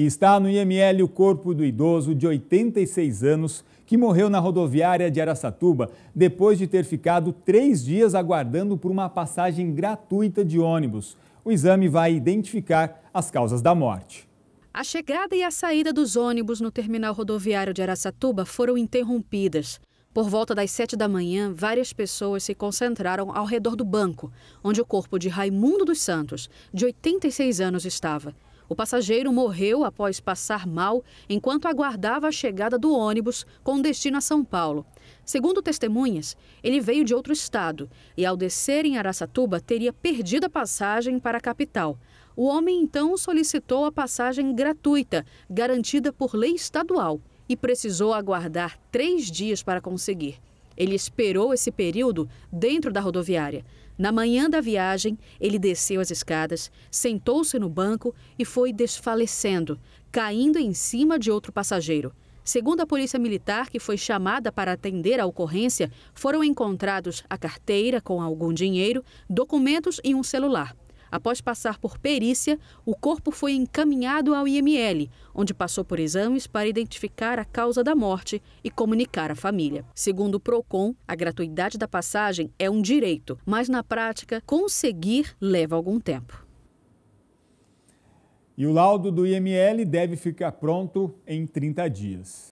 E está no IML o corpo do idoso de 86 anos que morreu na rodoviária de Araçatuba depois de ter ficado três dias aguardando por uma passagem gratuita de ônibus. O exame vai identificar as causas da morte. A chegada e a saída dos ônibus no terminal rodoviário de Araçatuba foram interrompidas. Por volta das sete da manhã, várias pessoas se concentraram ao redor do banco, onde o corpo de Raimundo dos Santos, de 86 anos, estava. O passageiro morreu após passar mal enquanto aguardava a chegada do ônibus com destino a São Paulo. Segundo testemunhas, ele veio de outro estado e, ao descer em Araçatuba, teria perdido a passagem para a capital. O homem então solicitou a passagem gratuita, garantida por lei estadual, e precisou aguardar três dias para conseguir. Ele esperou esse período dentro da rodoviária. Na manhã da viagem, ele desceu as escadas, sentou-se no banco e foi desfalecendo, caindo em cima de outro passageiro. Segundo a polícia militar, que foi chamada para atender a ocorrência, foram encontrados a carteira com algum dinheiro, documentos e um celular. Após passar por perícia, o corpo foi encaminhado ao IML, onde passou por exames para identificar a causa da morte e comunicar à família. Segundo o PROCON, a gratuidade da passagem é um direito, mas na prática, conseguir leva algum tempo. E o laudo do IML deve ficar pronto em 30 dias.